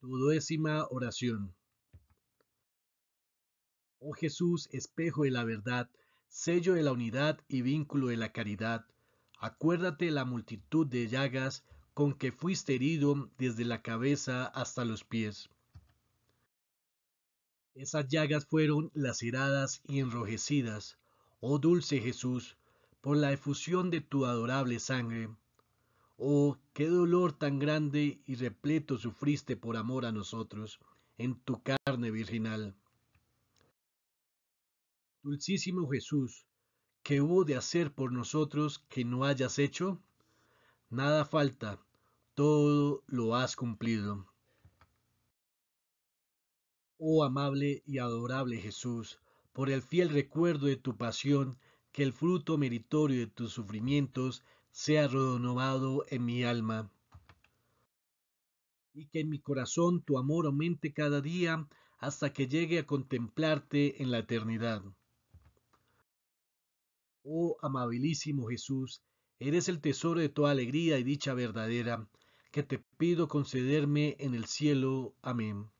Tu décima oración. Oh Jesús, espejo de la verdad, sello de la unidad y vínculo de la caridad, acuérdate la multitud de llagas con que fuiste herido desde la cabeza hasta los pies. Esas llagas fueron laceradas y enrojecidas, oh dulce Jesús, por la efusión de tu adorable sangre Oh, qué dolor tan grande y repleto sufriste por amor a nosotros, en tu carne virginal. Dulcísimo Jesús, ¿qué hubo de hacer por nosotros que no hayas hecho? Nada falta, todo lo has cumplido. Oh amable y adorable Jesús, por el fiel recuerdo de tu pasión que el fruto meritorio de tus sufrimientos sea renovado en mi alma. Y que en mi corazón tu amor aumente cada día hasta que llegue a contemplarte en la eternidad. Oh amabilísimo Jesús, eres el tesoro de toda alegría y dicha verdadera, que te pido concederme en el cielo. Amén.